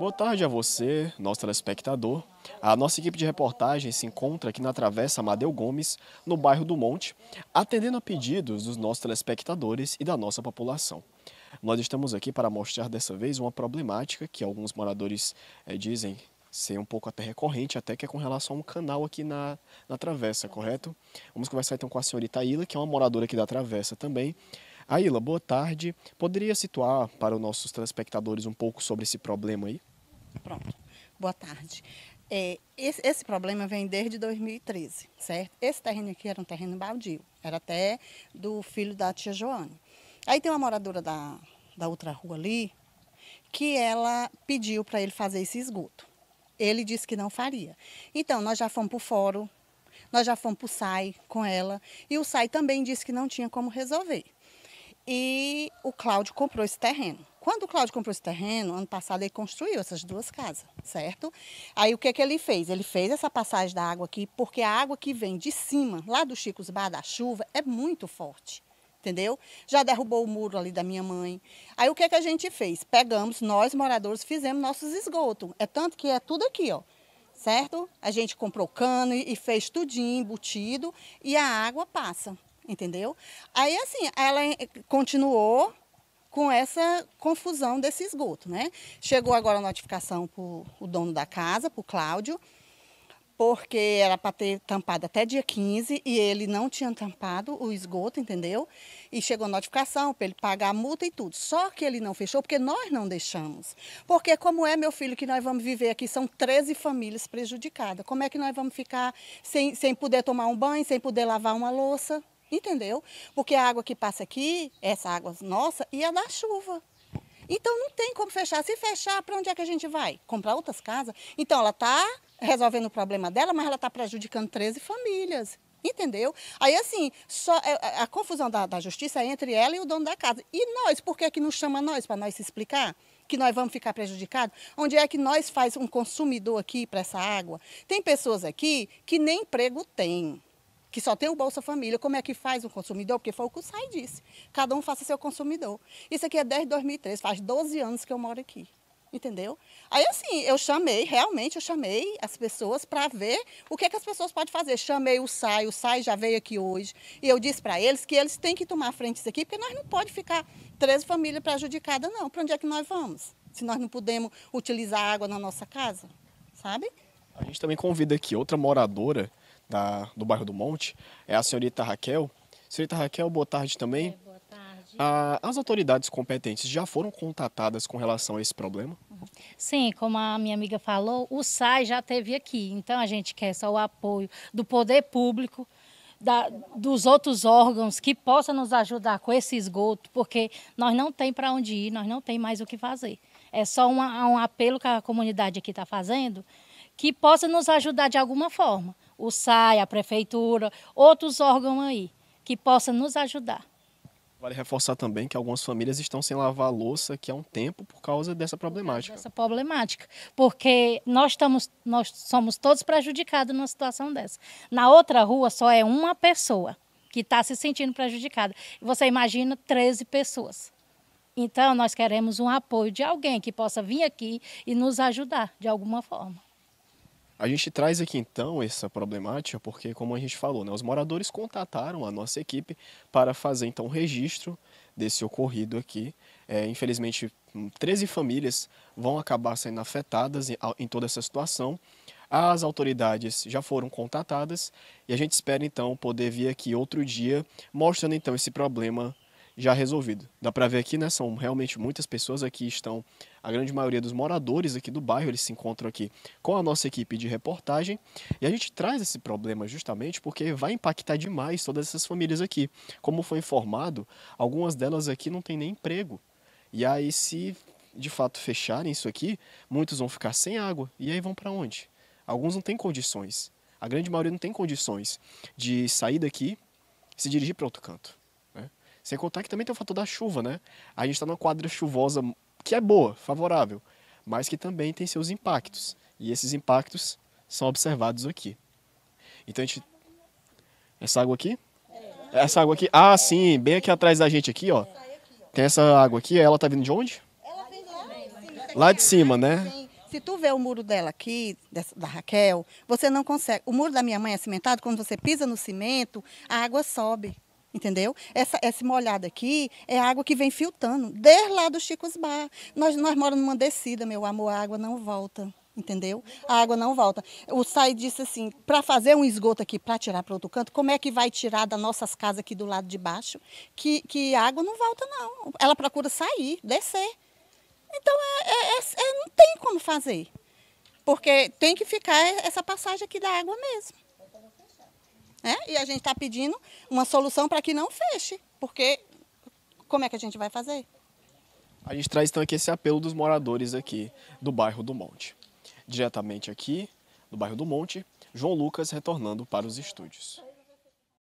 Boa tarde a você, nosso telespectador. A nossa equipe de reportagem se encontra aqui na Travessa Amadeu Gomes, no bairro do Monte, atendendo a pedidos dos nossos telespectadores e da nossa população. Nós estamos aqui para mostrar dessa vez uma problemática que alguns moradores é, dizem ser um pouco até recorrente, até que é com relação a um canal aqui na, na Travessa, correto? Vamos conversar então com a senhorita Aila, que é uma moradora aqui da Travessa também. Aila, boa tarde. Poderia situar para os nossos telespectadores um pouco sobre esse problema aí? Pronto. Boa tarde. É, esse, esse, problema vem desde 2013, certo? Esse terreno aqui era um terreno baldio, era até do filho da tia Joane. Aí tem uma moradora da, da outra rua ali que ela pediu para ele fazer esse esgoto. Ele disse que não faria. Então, nós já fomos para o fórum, nós já fomos para o SAI com ela, e o SAI também disse que não tinha como resolver. E o Cláudio comprou esse terreno. Quando o Cláudio comprou esse terreno, ano passado ele construiu essas duas casas, certo? Aí o que é que ele fez? Ele fez essa passagem da água aqui, porque a água que vem de cima, lá do Chicos Bar da chuva, é muito forte entendeu? Já derrubou o muro ali da minha mãe. Aí o que, é que a gente fez? Pegamos, nós moradores fizemos nossos esgotos. É tanto que é tudo aqui, ó. Certo? A gente comprou cano e fez tudinho embutido e a água passa, entendeu? Aí assim, ela continuou com essa confusão desse esgoto, né? Chegou agora a notificação para o dono da casa, para o Cláudio, porque era para ter tampado até dia 15 e ele não tinha tampado o esgoto, entendeu? E chegou a notificação para ele pagar a multa e tudo. Só que ele não fechou porque nós não deixamos. Porque como é, meu filho, que nós vamos viver aqui? São 13 famílias prejudicadas. Como é que nós vamos ficar sem, sem poder tomar um banho, sem poder lavar uma louça? entendeu? Porque a água que passa aqui, essa água nossa, ia é da chuva. Então não tem como fechar. Se fechar, para onde é que a gente vai? Comprar outras casas? Então ela está resolvendo o problema dela, mas ela está prejudicando 13 famílias. Entendeu? Aí, assim, só a, é, é, a confusão da, da, justiça é entre ela e o dono da casa. E nós, por que, é que não chama nós para nós se explicar? Que nós vamos ficar prejudicados? Onde é que nós faz um consumidor aqui para essa água? Tem pessoas aqui que nem emprego têm que só tem o Bolsa Família, como é que faz o consumidor? Porque foi o que o SAI disse. Cada um faça seu consumidor. Isso aqui é desde 2003, faz 12 anos que eu moro aqui. Entendeu? Aí, assim, eu chamei, realmente eu chamei as pessoas para ver o que, é que as pessoas podem fazer. Chamei o SAI, o SAI já veio aqui hoje. E eu disse para eles que eles têm que tomar frente isso aqui, porque nós não pode ficar 13 famílias prejudicadas, não. Para onde é que nós vamos? Se nós não podemos utilizar água na nossa casa, sabe? A gente também convida aqui outra moradora da, do bairro do Monte, é a senhorita Raquel. Senhorita Raquel, boa tarde também. É, boa tarde. Ah, as autoridades competentes já foram contatadas com relação a esse problema? Uhum. Sim, como a minha amiga falou, o SAI já teve aqui. Então a gente quer só o apoio do poder público, da, dos outros órgãos que possam nos ajudar com esse esgoto, porque nós não tem para onde ir, nós não tem mais o que fazer. É só uma, um apelo que a comunidade aqui está fazendo, que possa nos ajudar de alguma forma o SAI, a Prefeitura, outros órgãos aí que possam nos ajudar. Vale reforçar também que algumas famílias estão sem lavar a louça aqui há um tempo por causa dessa problemática. Essa problemática, porque nós estamos, nós somos todos prejudicados numa situação dessa. Na outra rua só é uma pessoa que está se sentindo prejudicada. Você imagina 13 pessoas. Então nós queremos um apoio de alguém que possa vir aqui e nos ajudar de alguma forma. A gente traz aqui então essa problemática porque, como a gente falou, né, os moradores contataram a nossa equipe para fazer então o registro desse ocorrido aqui. É, infelizmente, 13 hum, famílias vão acabar sendo afetadas em, em toda essa situação. As autoridades já foram contatadas e a gente espera então poder vir aqui outro dia mostrando então esse problema já resolvido. Dá para ver aqui, né? São realmente muitas pessoas aqui estão. A grande maioria dos moradores aqui do bairro, eles se encontram aqui com a nossa equipe de reportagem. E a gente traz esse problema justamente porque vai impactar demais todas essas famílias aqui. Como foi informado, algumas delas aqui não têm nem emprego. E aí, se de fato fecharem isso aqui, muitos vão ficar sem água. E aí vão para onde? Alguns não têm condições. A grande maioria não tem condições de sair daqui e se dirigir para outro canto. Sem contar que também tem o fator da chuva, né? A gente está numa quadra chuvosa que é boa, favorável, mas que também tem seus impactos. E esses impactos são observados aqui. Então a gente. Essa água aqui? Essa água aqui. Ah, sim, bem aqui atrás da gente aqui, ó. Tem essa água aqui, ela tá vindo de onde? Ela vem lá de cima. Lá de cima, né? Se tu vê o muro dela aqui, dessa, da Raquel, você não consegue. O muro da minha mãe é cimentado, quando você pisa no cimento, a água sobe. Entendeu? Essa, essa molhada aqui é água que vem filtrando, desde lá do Chicos Bar. Nós, nós moramos numa descida, meu amor, a água não volta. Entendeu? A água não volta. O Sai disse assim: para fazer um esgoto aqui, para tirar para outro canto, como é que vai tirar das nossas casas aqui do lado de baixo? Que, que a água não volta, não. Ela procura sair, descer. Então, é, é, é, é não tem como fazer. Porque tem que ficar essa passagem aqui da água mesmo. Né? E a gente está pedindo uma solução para que não feche, porque como é que a gente vai fazer? A gente traz então aqui esse apelo dos moradores aqui do bairro do Monte. Diretamente aqui do bairro do Monte, João Lucas retornando para os estúdios.